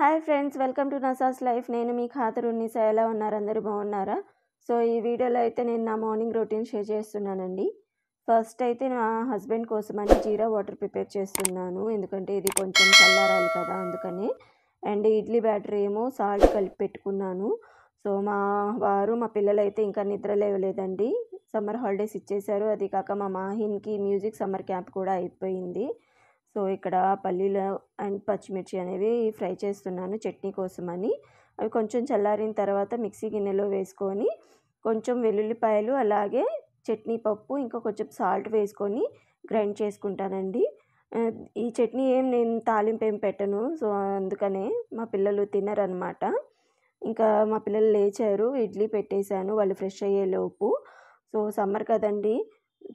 hi friends welcome to నసాస్ life నేను మీ ఖాతరు సో ఎలా ఉన్నారు అందరూ బాగున్నారా సో ఈ వీడియోలో అయితే నేను నా మార్నింగ్ రొటీన్ షేర్ చేస్తున్నానండి ఫస్ట్ అయితే నా హస్బెండ్ కోసం అని జీరా వాటర్ ప్రిపేర్ చేస్తున్నాను ఎందుకంటే ఇది కొంచెం చల్లారాలి కదా అందుకని అండ్ ఇడ్లీ బ్యాటర్ ఏమో సాల్ట్ కలిపి పెట్టుకున్నాను సో మా వారు మా పిల్లలైతే ఇంకా నిద్ర లేవలేదండి సమ్మర్ హాలిడేస్ ఇచ్చేశారు అది కాక మా మాహిన్కి మ్యూజిక్ సమ్మర్ క్యాంప్ కూడా అయిపోయింది సో ఇక్కడ పల్లీలు అండ్ పచ్చిమిర్చి అనేవి ఫ్రై చేస్తున్నాను చట్నీ కోసమని అవి కొంచెం చల్లారిన తర్వాత మిక్సీ గిన్నెలో వేసుకొని కొంచెం వెల్లుల్లిపాయలు అలాగే చట్నీ పప్పు ఇంకా కొంచెం సాల్ట్ వేసుకొని గ్రైండ్ చేసుకుంటానండి ఈ చట్నీ ఏం నేను తాలింపు ఏం పెట్టను సో అందుకనే మా పిల్లలు తినరనమాట ఇంకా మా పిల్లలు లేచారు ఇడ్లీ పెట్టేశాను వాళ్ళు ఫ్రెష్ అయ్యేలోపు సో సమ్మర్ కదండి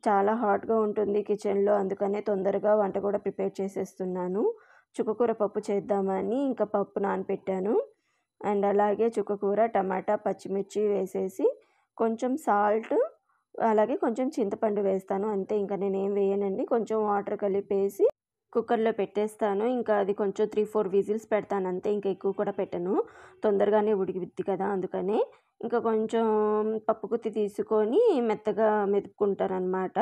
చాలా హాట్గా ఉంటుంది కిచెన్లో అందుకనే తొందరగా వంట కూడా ప్రిపేర్ చేసేస్తున్నాను చుక్కకూర పప్పు చేద్దామని ఇంకా పప్పు నానపెట్టాను అండ్ అలాగే చుక్కకూర టమాటా పచ్చిమిర్చి వేసేసి కొంచెం సాల్ట్ అలాగే కొంచెం చింతపండు వేస్తాను అంతే ఇంకా నేనేం వేయనండి కొంచెం వాటర్ కలిపేసి కుక్కర్లో పెట్టేస్తాను ఇంకా అది కొంచెం త్రీ ఫోర్ విజిల్స్ పెడతాను అంతే ఇంకా ఎక్కువ కూడా పెట్టను తొందరగానే ఉడికిద్ది కదా అందుకనే ఇంకా కొంచెం పప్పుకుత్తి తీసుకొని మెత్తగా మెతుక్కుంటారనమాట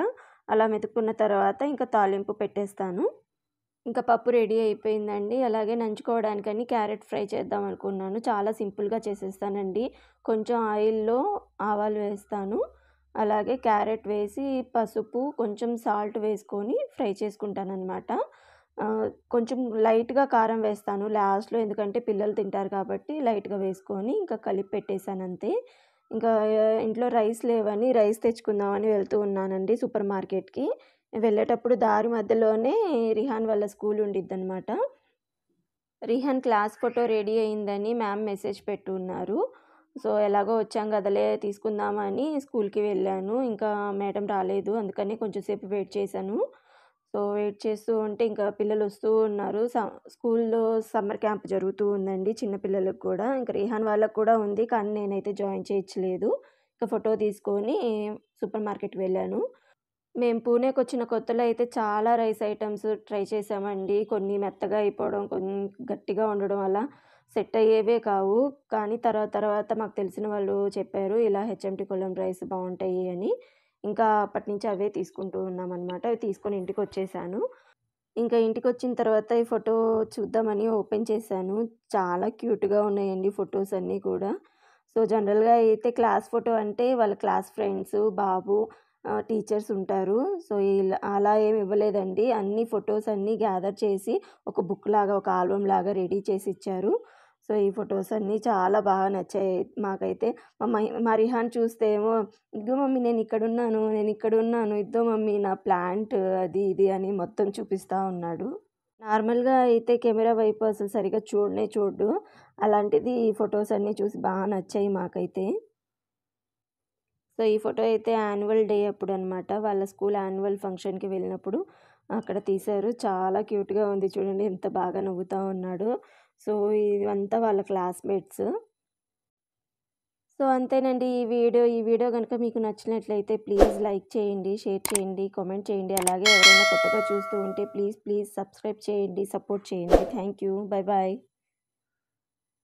అలా మెతుక్కున్న తర్వాత ఇంకా తాలింపు పెట్టేస్తాను ఇంకా పప్పు రెడీ అయిపోయిందండి అలాగే నంచుకోవడానికని క్యారెట్ ఫ్రై చేద్దాం అనుకున్నాను చాలా సింపుల్గా చేసేస్తానండి కొంచెం ఆయిల్లో ఆవాలు వేస్తాను అలాగే క్యారెట్ వేసి పసుపు కొంచెం సాల్ట్ వేసుకొని ఫ్రై చేసుకుంటానన్నమాట కొంచెం లైట్గా కారం వేస్తాను లాస్ట్లో ఎందుకంటే పిల్లలు తింటారు కాబట్టి లైట్గా వేసుకొని ఇంకా కలిపి పెట్టేశాను అంతే ఇంకా ఇంట్లో రైస్ లేవని రైస్ తెచ్చుకుందామని వెళ్తూ ఉన్నానండి సూపర్ మార్కెట్కి వెళ్ళేటప్పుడు దారి మధ్యలోనే రిహాన్ వాళ్ళ స్కూల్ అనమాట రిహాన్ క్లాస్ ఫోటో రెడీ అయిందని మ్యామ్ మెసేజ్ పెట్టున్నారు సో ఎలాగో వచ్చాం కదలే తీసుకుందామని స్కూల్కి వెళ్ళాను ఇంకా మేడం రాలేదు అందుకని కొంచెం సేపు వెయిట్ చేశాను సో వెయిట్ చేస్తూ ఉంటే ఇంకా పిల్లలు వస్తూ ఉన్నారు స్కూల్లో సమ్మర్ క్యాంప్ జరుగుతూ ఉందండి చిన్న పిల్లలకు కూడా ఇంకా రిహాన్ వాళ్ళకు కూడా ఉంది కానీ నేనైతే జాయిన్ చేయించలేదు ఇంకా ఫోటో తీసుకొని సూపర్ మార్కెట్ వెళ్ళాను మేము పూణేకి వచ్చిన కొత్తలో అయితే చాలా రైస్ ఐటమ్స్ ట్రై చేసామండి కొన్ని మెత్తగా అయిపోవడం కొన్ని గట్టిగా ఉండడం వల్ల సెట్ అయ్యేవే కావు కానీ తర్వాత తర్వాత మాకు తెలిసిన వాళ్ళు చెప్పారు ఇలా హెచ్ఎంటి కొల్లం రైస్ బాగుంటాయి అని ఇంకా అప్పటి నుంచి అవే తీసుకుంటూ ఉన్నామన్నమాట అవి తీసుకొని ఇంటికి వచ్చేసాను ఇంకా ఇంటికి వచ్చిన తర్వాత ఈ ఫోటో చూద్దామని ఓపెన్ చేశాను చాలా క్యూట్గా ఉన్నాయండి ఫొటోస్ అన్నీ కూడా సో జనరల్గా అయితే క్లాస్ ఫోటో అంటే వాళ్ళ క్లాస్ ఫ్రెండ్స్ బాబు టీచర్స్ ఉంటారు సో ఇలా అలా ఏమి ఇవ్వలేదండి అన్ని ఫొటోస్ అన్నీ గ్యాదర్ చేసి ఒక బుక్ లాగా ఒక ఆల్బమ్ లాగా రెడీ చేసి ఇచ్చారు సో ఈ ఫొటోస్ అన్నీ చాలా బాగా నచ్చాయి మాకైతే మా మహి మా రిహాన్ చూస్తే ఏమో ఇదిగో మమ్మీ నేను ఇక్కడ ఉన్నాను నేను ఇక్కడ ఉన్నాను ఇద్దో మమ్మీ నా ప్లాంట్ అది ఇది అని మొత్తం చూపిస్తూ ఉన్నాడు నార్మల్గా అయితే కెమెరా వైపు అసలు సరిగా చూడనే చూడు అలాంటిది ఈ ఫొటోస్ అన్నీ చూసి బాగా నచ్చాయి మాకైతే సో ఈ ఫోటో అయితే యాన్యువల్ డే అప్పుడు అనమాట వాళ్ళ స్కూల్ యాన్యువల్ ఫంక్షన్కి వెళ్ళినప్పుడు అక్కడ తీశారు చాలా క్యూట్గా ఉంది చూడండి ఎంత బాగా నవ్వుతూ ఉన్నాడు సో ఇదంతా వాళ్ళ క్లాస్మేట్స్ సో అంతేనండి ఈ వీడియో ఈ వీడియో కనుక మీకు నచ్చినట్లయితే ప్లీజ్ లైక్ చేయండి షేర్ చేయండి కామెంట్ చేయండి అలాగే ఎవరైనా కొత్తగా చూస్తూ ఉంటే ప్లీజ్ ప్లీజ్ సబ్స్క్రైబ్ చేయండి సపోర్ట్ చేయండి థ్యాంక్ యూ బాయ్ బాయ్